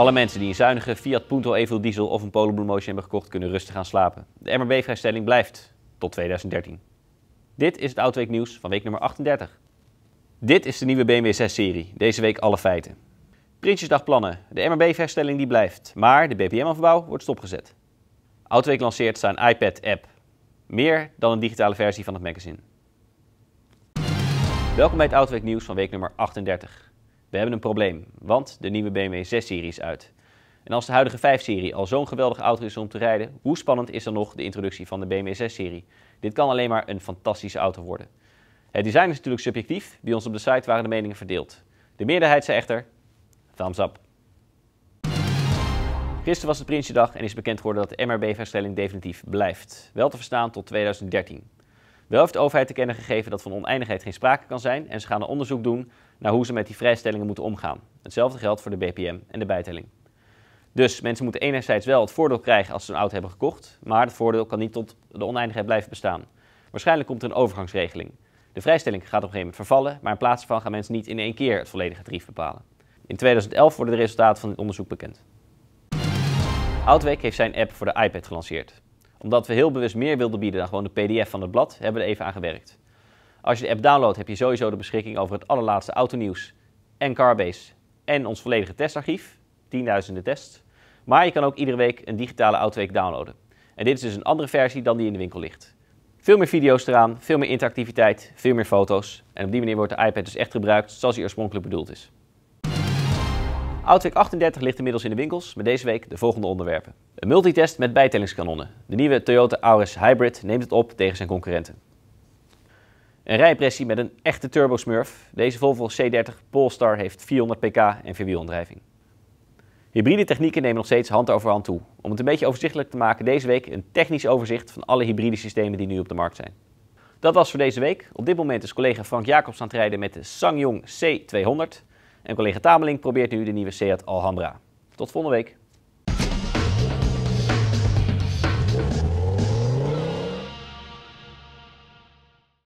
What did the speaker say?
Alle mensen die een zuinige Fiat Punto Evo diesel of een Polo Blue Motion hebben gekocht kunnen rustig gaan slapen. De MRB-vrijstelling blijft tot 2013. Dit is het autoweek nieuws van week nummer 38. Dit is de nieuwe BMW 6-serie, deze week alle feiten. Prinsjesdagplannen, de MRB-vrijstelling die blijft, maar de BPM-afbouw wordt stopgezet. Autoweek lanceert zijn iPad-app. Meer dan een digitale versie van het magazine. Welkom bij het Outweek nieuws van week nummer 38. We hebben een probleem, want de nieuwe BMW 6-serie is uit. En als de huidige 5-serie al zo'n geweldige auto is om te rijden, hoe spannend is dan nog de introductie van de BMW 6-serie? Dit kan alleen maar een fantastische auto worden. Het design is natuurlijk subjectief, bij ons op de site waren de meningen verdeeld. De meerderheid zei echter, thumbs up. Gisteren was het Prinsjedag en is bekend geworden dat de mrb verstelling definitief blijft. Wel te verstaan tot 2013. Wel heeft de overheid te kennen gegeven dat van oneindigheid geen sprake kan zijn en ze gaan een onderzoek doen naar hoe ze met die vrijstellingen moeten omgaan. Hetzelfde geldt voor de BPM en de bijtelling. Dus mensen moeten enerzijds wel het voordeel krijgen als ze een auto hebben gekocht, maar het voordeel kan niet tot de oneindigheid blijven bestaan. Waarschijnlijk komt er een overgangsregeling. De vrijstelling gaat op een gegeven moment vervallen, maar in plaats van gaan mensen niet in één keer het volledige tarief bepalen. In 2011 worden de resultaten van dit onderzoek bekend. Outweek heeft zijn app voor de iPad gelanceerd omdat we heel bewust meer wilden bieden dan gewoon de PDF van het blad, hebben we er even aan gewerkt. Als je de app downloadt, heb je sowieso de beschikking over het allerlaatste autonieuws en Carbase en ons volledige testarchief, tienduizenden tests. Maar je kan ook iedere week een digitale autoweek downloaden. En dit is dus een andere versie dan die in de winkel ligt. Veel meer video's eraan, veel meer interactiviteit, veel meer foto's. En op die manier wordt de iPad dus echt gebruikt zoals hij oorspronkelijk bedoeld is. Outweek 38 ligt inmiddels in de winkels, met deze week de volgende onderwerpen. Een multitest met bijtellingskanonnen. De nieuwe Toyota Auris Hybrid neemt het op tegen zijn concurrenten. Een rijpressie met een echte Turbo Smurf. Deze Volvo C30 Polestar heeft 400 pk en vierwielaandrijving. Hybride technieken nemen nog steeds hand over hand toe. Om het een beetje overzichtelijk te maken, deze week een technisch overzicht van alle hybride systemen die nu op de markt zijn. Dat was voor deze week. Op dit moment is collega Frank Jacobs aan het rijden met de SsangYong C200. En collega Tameling probeert nu de nieuwe Seat Alhambra. Tot volgende week.